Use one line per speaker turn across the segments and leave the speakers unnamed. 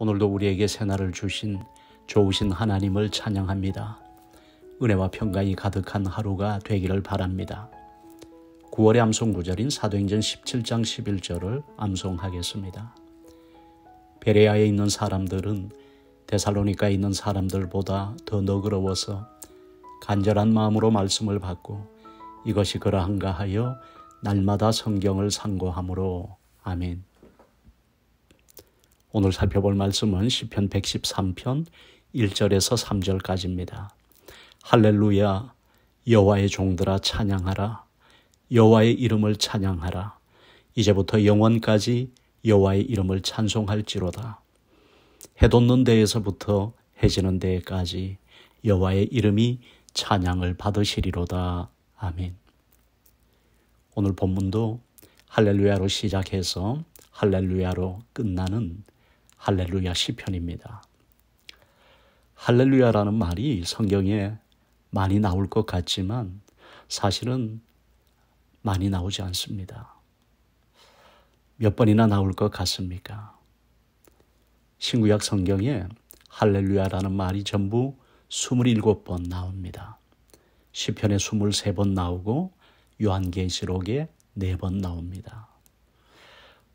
오늘도 우리에게 새날을 주신 좋으신 하나님을 찬양합니다. 은혜와 평강이 가득한 하루가 되기를 바랍니다. 9월의 암송 구절인 사도행전 17장 11절을 암송하겠습니다. 베레아에 있는 사람들은 데살로니가에 있는 사람들보다 더 너그러워서 간절한 마음으로 말씀을 받고 이것이 그러한가 하여 날마다 성경을 상고함으로 아멘. 오늘 살펴볼 말씀은 시편 113편 1절에서 3절까지입니다. 할렐루야 여호와의 종들아 찬양하라 여호와의 이름을 찬양하라 이제부터 영원까지 여호와의 이름을 찬송할지로다 해 돋는 데에서부터 해지는 데까지 여호와의 이름이 찬양을 받으시리로다 아멘 오늘 본문도 할렐루야로 시작해서 할렐루야로 끝나는 할렐루야 시편입니다. 할렐루야라는 말이 성경에 많이 나올 것 같지만 사실은 많이 나오지 않습니다. 몇 번이나 나올 것 같습니까? 신구약 성경에 할렐루야라는 말이 전부 27번 나옵니다. 시편에 23번 나오고 요한계시록에 4번 나옵니다.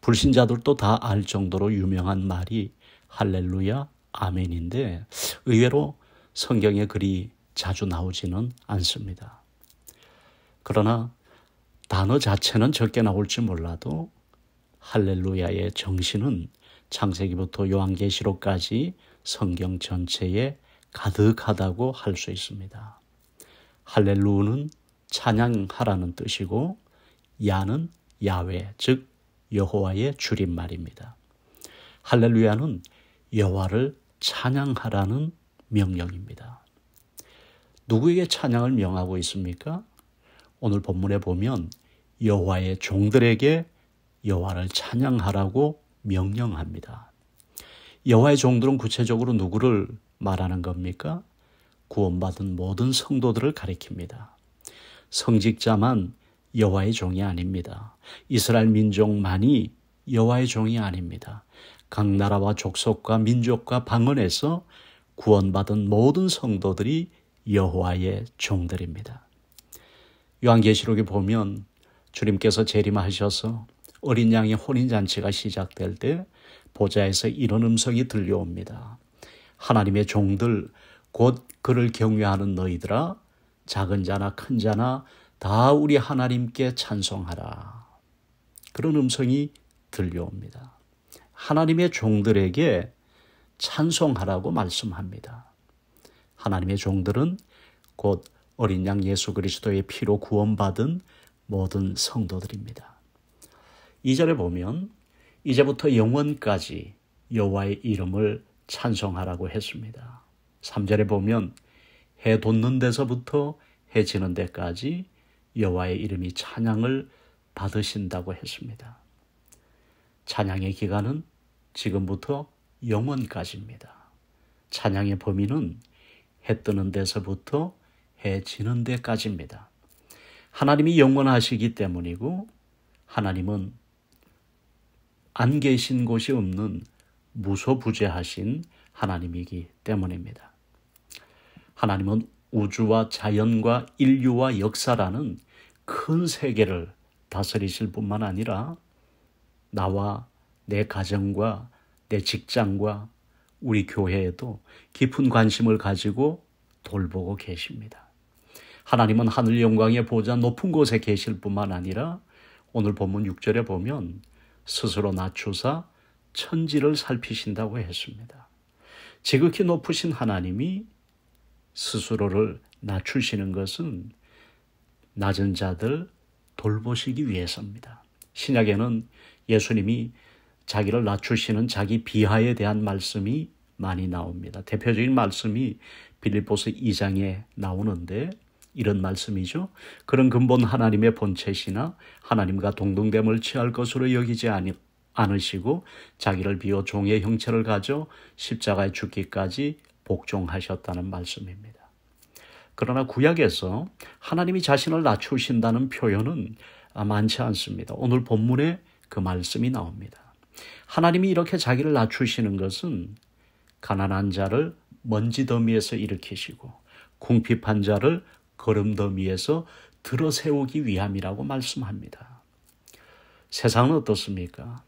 불신자들도 다 알 정도로 유명한 말이 할렐루야, 아멘인데 의외로 성경에 그리 자주 나오지는 않습니다. 그러나 단어 자체는 적게 나올지 몰라도 할렐루야의 정신은 창세기부터 요한계시록까지 성경 전체에 가득하다고 할 수 있습니다. 할렐루는 찬양하라는 뜻이고 야는 야외 즉 여호와의 줄임말입니다. 할렐루야는 여호와를 찬양하라는 명령입니다. 누구에게 찬양을 명하고 있습니까? 오늘 본문에 보면 여호와의 종들에게 여호와를 찬양하라고 명령합니다. 여호와의 종들은 구체적으로 누구를 말하는 겁니까? 구원받은 모든 성도들을 가리킵니다. 성직자만 여호와의 종이 아닙니다. 이스라엘 민족만이 여호와의 종이 아닙니다. 각 나라와 족속과 민족과 방언에서 구원받은 모든 성도들이 여호와의 종들입니다. 요한계시록에 보면 주님께서 재림하셔서 어린 양의 혼인잔치가 시작될 때 보좌에서 이런 음성이 들려옵니다. 하나님의 종들 곧 그를 경외하는 너희들아 작은 자나 큰 자나 다 우리 하나님께 찬송하라. 그런 음성이 들려옵니다. 하나님의 종들에게 찬송하라고 말씀합니다. 하나님의 종들은 곧 어린 양 예수 그리스도의 피로 구원받은 모든 성도들입니다. 2절에 보면 이제부터 영원까지 여호와의 이름을 찬송하라고 했습니다. 3절에 보면 해 돋는 데서부터 해 지는 데까지 여호와의 이름이 찬양을 받으신다고 했습니다. 찬양의 기간은 지금부터 영원까지입니다. 찬양의 범위는 해 뜨는 데서부터 해 지는 데까지입니다. 하나님이 영원하시기 때문이고 하나님은 안 계신 곳이 없는 무소부재하신 하나님이기 때문입니다. 하나님은 우주와 자연과 인류와 역사라는 큰 세계를 다스리실 뿐만 아니라 나와 내 가정과 내 직장과 우리 교회에도 깊은 관심을 가지고 돌보고 계십니다. 하나님은 하늘 영광의 보좌 높은 곳에 계실 뿐만 아니라 오늘 본문 6절에 보면 스스로 낮추사 천지를 살피신다고 했습니다. 지극히 높으신 하나님이 스스로를 낮추시는 것은 낮은 자들 돌보시기 위해서입니다. 신약에는 예수님이 자기를 낮추시는 자기 비하에 대한 말씀이 많이 나옵니다. 대표적인 말씀이 빌립보서 2장에 나오는데 이런 말씀이죠. 그런 근본 하나님의 본체시나 하나님과 동등됨을 취할 것으로 여기지 않으시고 자기를 비워 종의 형체를 가져 십자가에 죽기까지 복종하셨다는 말씀입니다. 그러나 구약에서 하나님이 자신을 낮추신다는 표현은 많지 않습니다. 오늘 본문에 그 말씀이 나옵니다. 하나님이 이렇게 자기를 낮추시는 것은 가난한 자를 먼지더미에서 일으키시고 궁핍한 자를 걸음더미에서 들어세우기 위함이라고 말씀합니다. 세상은 어떻습니까?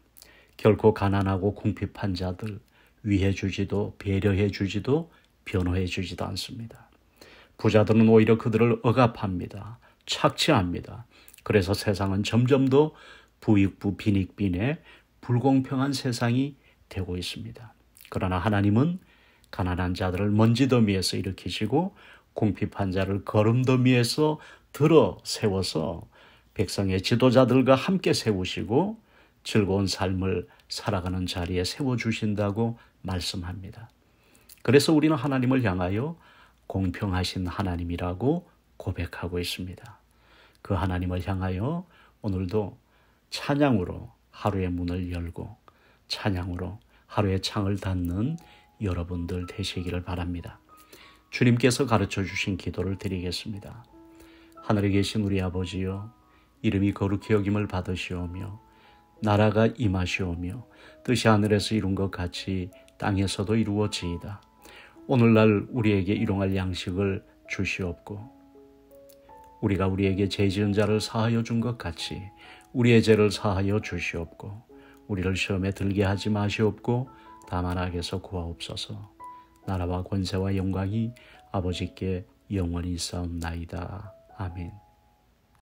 결코 가난하고 궁핍한 자들 위해 주지도 배려해 주지도 변호해 주지도 않습니다. 부자들은 오히려 그들을 억압합니다. 착취합니다. 그래서 세상은 점점 더 부익부 빈익빈의 불공평한 세상이 되고 있습니다. 그러나 하나님은 가난한 자들을 먼지더미에서 일으키시고 궁핍한 자를 걸음더미에서 들어 세워서 백성의 지도자들과 함께 세우시고 즐거운 삶을 살아가는 자리에 세워주신다고 말씀합니다. 그래서 우리는 하나님을 향하여 공평하신 하나님이라고 고백하고 있습니다. 그 하나님을 향하여 오늘도 찬양으로 하루의 문을 열고 찬양으로 하루의 창을 닫는 여러분들 되시기를 바랍니다. 주님께서 가르쳐 주신 기도를 드리겠습니다. 하늘에 계신 우리 아버지여 이름이 거룩히 여김을 받으시오며 나라가 임하시오며 뜻이 하늘에서 이룬 것 같이 땅에서도 이루어지이다. 오늘날 우리에게 일용할 양식을 주시옵고 우리가 우리에게 죄 지은 자를 사하여 준 것 같이 우리의 죄를 사하여 주시옵고 우리를 시험에 들게 하지 마시옵고 다만 악에서 구하옵소서 나라와 권세와 영광이 아버지께 영원히 있사옵나이다. 아멘.